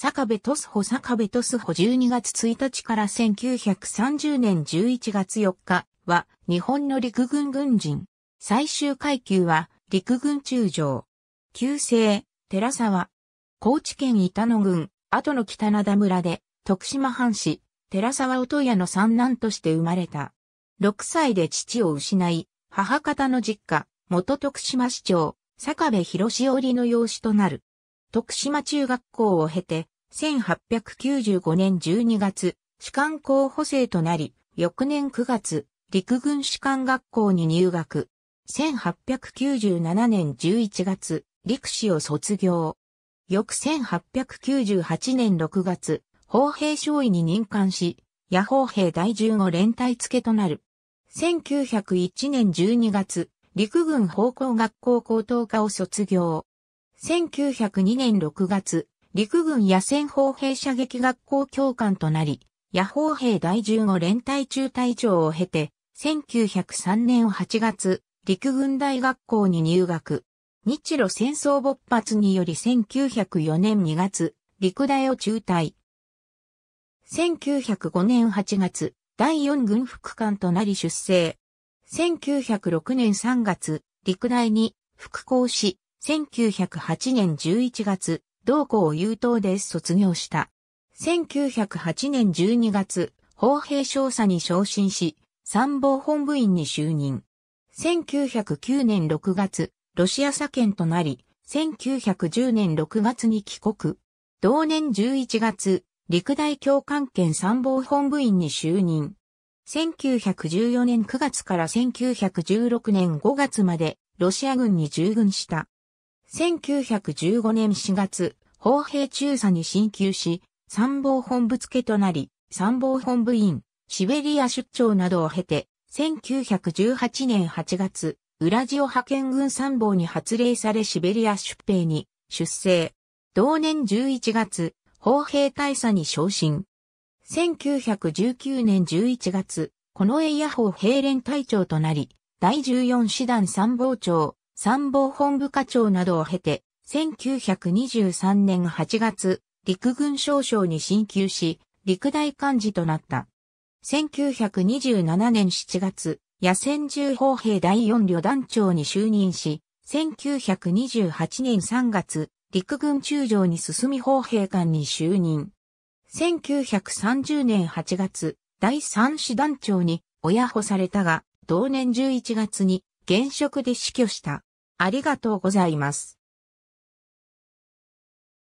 坂部トスホ坂部トスホ12月1日から1930年11月4日は日本の陸軍軍人。最終階級は陸軍中将。旧姓、寺沢。高知県板野郡、後の北灘村で徳島藩士、寺沢音屋の三男として生まれた。6歳で父を失い、母方の実家、元徳島市長、坂部博士織の養子となる。徳島中学校を経て、1895年12月、士官候補生となり、翌年9月、陸軍士官学校に入学。1897年11月、陸士を卒業。翌1898年6月、砲兵少尉に任官し、野砲兵第15連隊付となる。1901年12月、陸軍砲工学校高等科を卒業。1902年6月、陸軍野戦砲兵射撃学校教官となり、野砲兵第15連隊中隊長を経て、1903年8月、陸軍大学校に入学。日露戦争勃発により1904年2月、陸大を中退。1905年8月、第4軍副官となり出生。1906年3月、陸大に復興し、1908年11月、同校優等で卒業した。1908年12月、砲兵少佐に昇進し、参謀本部員に就任。1909年6月、ロシア左権となり、1910年6月に帰国。同年11月、陸大教官権参謀本部員に就任。1914年9月から1916年5月まで、ロシア軍に従軍した。1915年4月、砲兵中佐に進級し、参謀本部付となり、参謀本部員、シベリア出張などを経て、1918年8月、ウラジオ派遣軍参謀に発令されシベリア出兵に出征。同年11月、砲兵大佐に昇進。1919年11月、近衛ホー兵連隊長となり、第14師団参謀長、参謀本部課長などを経て、1923年8月、陸軍少将に進級し、陸大幹事となった。1927年7月、野戦銃砲兵第4旅団長に就任し、1928年3月、陸軍中将に進み砲兵官に就任。1930年8月、第3師団長に親保されたが、同年11月に現職で死去した。ありがとうございます。